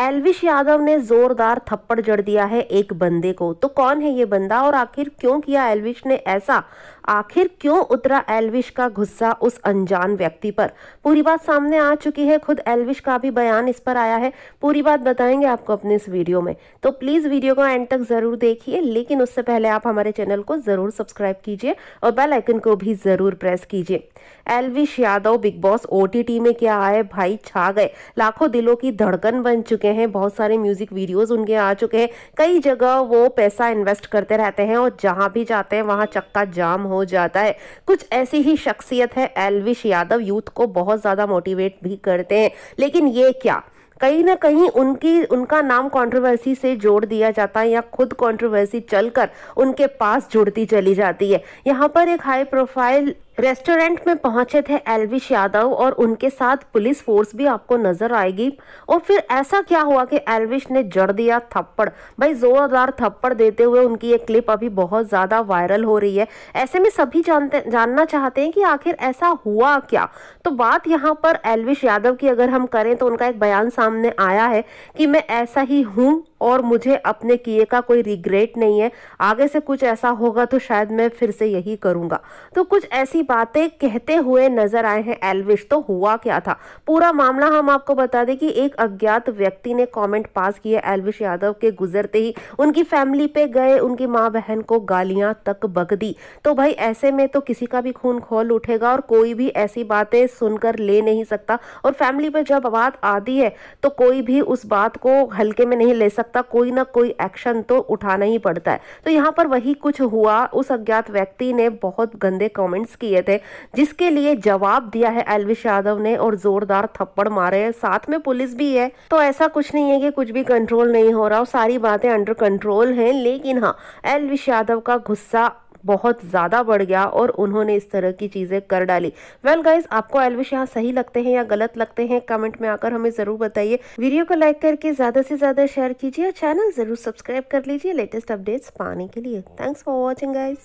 एलविश यादव ने जोरदार थप्पड़ जड़ दिया है एक बंदे को तो कौन है ये बंदा और आखिर क्यों किया एलविश ने ऐसा आखिर क्यों उतरा एलविश का गुस्सा उस अनजान व्यक्ति पर पूरी बात सामने आ चुकी है खुद एलविश का भी बयान इस पर आया है पूरी बात बताएंगे आपको अपने इस वीडियो में तो प्लीज़ वीडियो को एंड तक ज़रूर देखिए लेकिन उससे पहले आप हमारे चैनल को ज़रूर सब्सक्राइब कीजिए और बेल आइकन को भी ज़रूर प्रेस कीजिए एलविश यादव बिग बॉस ओ में क्या आए भाई छा गए लाखों दिलों की धड़कन बन चुके चुके हैं बहुत सारे म्यूजिक वीडियोस उनके आ चुके हैं कई जगह वो पैसा इन्वेस्ट करते रहते हैं और जहां भी जाते हैं वहां चक्का जाम हो जाता है कुछ ऐसी ही शख्सियत है एलविश यादव यूथ को बहुत ज़्यादा मोटिवेट भी करते हैं लेकिन ये क्या कहीं ना कहीं उनकी उनका नाम कंट्रोवर्सी से जोड़ दिया जाता है या खुद कंट्रोवर्सी चलकर उनके पास जुड़ती चली जाती है यहाँ पर एक हाई प्रोफाइल रेस्टोरेंट में पहुंचे थे एलविश यादव और उनके साथ पुलिस फोर्स भी आपको नजर आएगी और फिर ऐसा क्या हुआ कि एलविश ने जड़ दिया थप्पड़ भाई जोरदार थप्पड़ देते हुए उनकी ये क्लिप अभी बहुत ज्यादा वायरल हो रही है ऐसे में सभी जानते जानना चाहते हैं कि आखिर ऐसा हुआ क्या तो बात यहाँ पर एलविश यादव की अगर हम करें तो उनका एक बयान सामने आया है कि मैं ऐसा ही हूँ और मुझे अपने किए का कोई रिग्रेट नहीं है आगे से कुछ ऐसा होगा तो शायद मैं फिर से यही करूँगा तो कुछ ऐसी बातें कहते हुए नजर आए हैं एलविश तो हुआ क्या था पूरा मामला हम आपको बता दें कि एक अज्ञात व्यक्ति ने कमेंट पास किया एलविश यादव के गुजरते ही उनकी फैमिली पे गए उनकी माँ बहन को गालियां तक बग दी तो भाई ऐसे में तो किसी का भी खून खोल उठेगा और कोई भी ऐसी बातें सुनकर ले नहीं सकता और फैमिली पर जब बात आती है तो कोई भी उस बात को हल्के में नहीं ले सकता सकता कोई ना कोई एक्शन तो उठाना ही पड़ता है तो यहाँ पर वही कुछ हुआ उस अज्ञात व्यक्ति ने बहुत गंदे कमेंट्स किए थे जिसके लिए जवाब दिया है एलविश यादव ने और जोरदार थप्पड़ मारे है साथ में पुलिस भी है तो ऐसा कुछ नहीं है कि कुछ भी कंट्रोल नहीं हो रहा और सारी बातें अंडर कंट्रोल है लेकिन हाँ एलविश यादव का गुस्सा बहुत ज़्यादा बढ़ गया और उन्होंने इस तरह की चीज़ें कर डाली वेल well गाइज आपको एलविश यहाँ सही लगते हैं या गलत लगते हैं कमेंट में आकर हमें ज़रूर बताइए वीडियो को लाइक करके ज़्यादा से ज़्यादा शेयर कीजिए और चैनल ज़रूर सब्सक्राइब कर लीजिए लेटेस्ट अपडेट्स पाने के लिए थैंक्स फॉर वॉचिंग गाइज